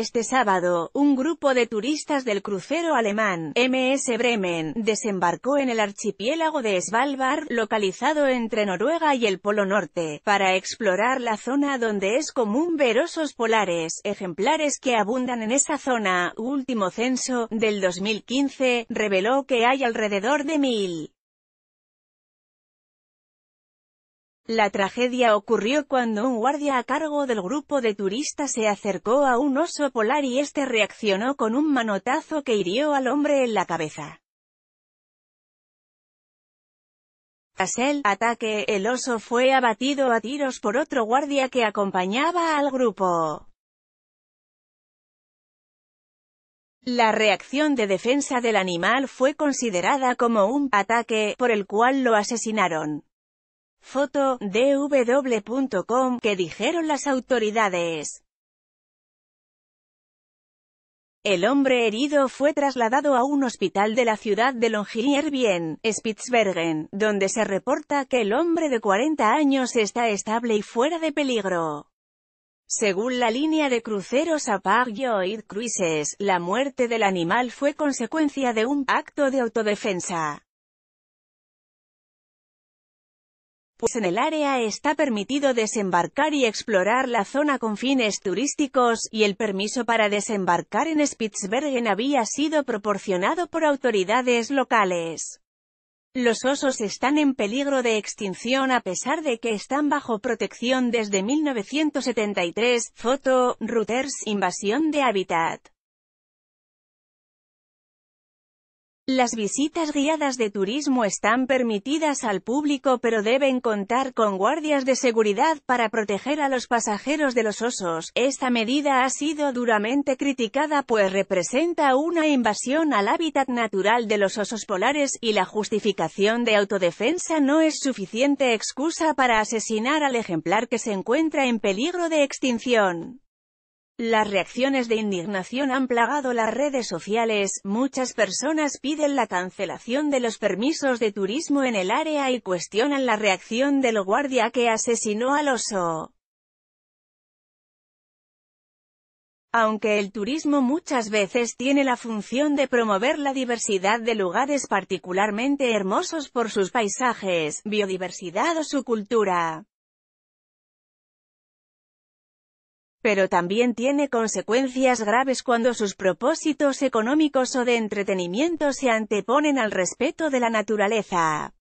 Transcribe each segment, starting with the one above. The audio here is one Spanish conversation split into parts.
Este sábado, un grupo de turistas del crucero alemán MS Bremen desembarcó en el archipiélago de Svalbard, localizado entre Noruega y el Polo Norte, para explorar la zona donde es común ver osos polares, ejemplares que abundan en esa zona. Último censo, del 2015, reveló que hay alrededor de mil. La tragedia ocurrió cuando un guardia a cargo del grupo de turistas se acercó a un oso polar y este reaccionó con un manotazo que hirió al hombre en la cabeza. Tras el ataque, el oso fue abatido a tiros por otro guardia que acompañaba al grupo. La reacción de defensa del animal fue considerada como un ataque, por el cual lo asesinaron. Foto, dw.com, que dijeron las autoridades. El hombre herido fue trasladado a un hospital de la ciudad de Longyearbyen, Spitsbergen, donde se reporta que el hombre de 40 años está estable y fuera de peligro. Según la línea de cruceros Apagioid Cruises, la muerte del animal fue consecuencia de un acto de autodefensa. pues en el área está permitido desembarcar y explorar la zona con fines turísticos, y el permiso para desembarcar en Spitsbergen había sido proporcionado por autoridades locales. Los osos están en peligro de extinción a pesar de que están bajo protección desde 1973. Foto, Reuters, invasión de hábitat. Las visitas guiadas de turismo están permitidas al público pero deben contar con guardias de seguridad para proteger a los pasajeros de los osos. Esta medida ha sido duramente criticada pues representa una invasión al hábitat natural de los osos polares y la justificación de autodefensa no es suficiente excusa para asesinar al ejemplar que se encuentra en peligro de extinción. Las reacciones de indignación han plagado las redes sociales, muchas personas piden la cancelación de los permisos de turismo en el área y cuestionan la reacción del guardia que asesinó al oso. Aunque el turismo muchas veces tiene la función de promover la diversidad de lugares particularmente hermosos por sus paisajes, biodiversidad o su cultura. pero también tiene consecuencias graves cuando sus propósitos económicos o de entretenimiento se anteponen al respeto de la naturaleza.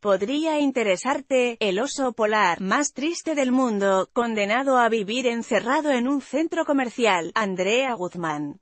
Podría interesarte, el oso polar más triste del mundo, condenado a vivir encerrado en un centro comercial, Andrea Guzmán.